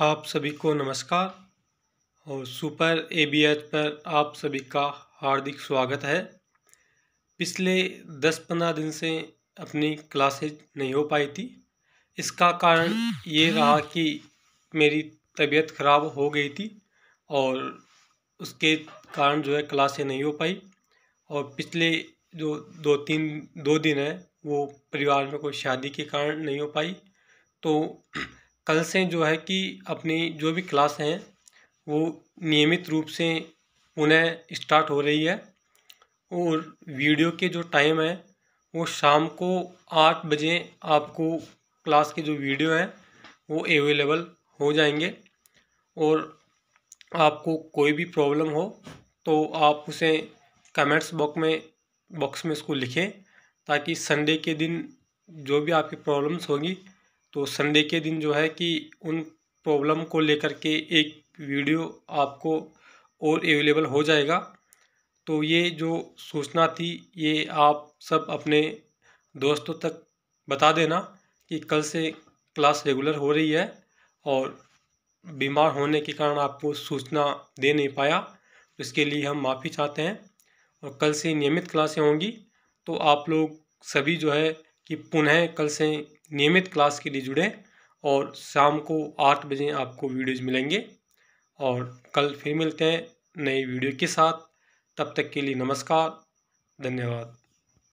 आप सभी को नमस्कार और सुपर एबीएच पर आप सभी का हार्दिक स्वागत है पिछले दस पंद्रह दिन से अपनी क्लासेज नहीं हो पाई थी इसका कारण ये रहा कि मेरी तबीयत ख़राब हो गई थी और उसके कारण जो है क्लासें नहीं हो पाई और पिछले जो दो तीन दो दिन है वो परिवार में कोई शादी के कारण नहीं हो पाई तो कल से जो है कि अपनी जो भी क्लास हैं वो नियमित रूप से उन्हें स्टार्ट हो रही है और वीडियो के जो टाइम है वो शाम को आठ बजे आपको क्लास के जो वीडियो हैं वो अवेलेबल हो जाएंगे और आपको कोई भी प्रॉब्लम हो तो आप उसे कमेंट्स बॉक्स में बॉक्स में उसको लिखें ताकि संडे के दिन जो भी आपकी प्रॉब्लम्स होंगी तो संडे के दिन जो है कि उन प्रॉब्लम को लेकर के एक वीडियो आपको और अवेलेबल हो जाएगा तो ये जो सूचना थी ये आप सब अपने दोस्तों तक बता देना कि कल से क्लास रेगुलर हो रही है और बीमार होने के कारण आपको सूचना दे नहीं पाया तो इसके लिए हम माफ़ी चाहते हैं और कल से नियमित क्लासें होंगी तो आप लोग सभी जो है कि पुनः कल से नियमित क्लास के लिए जुड़ें और शाम को आठ बजे आपको वीडियोज मिलेंगे और कल फिर मिलते हैं नई वीडियो के साथ तब तक के लिए नमस्कार धन्यवाद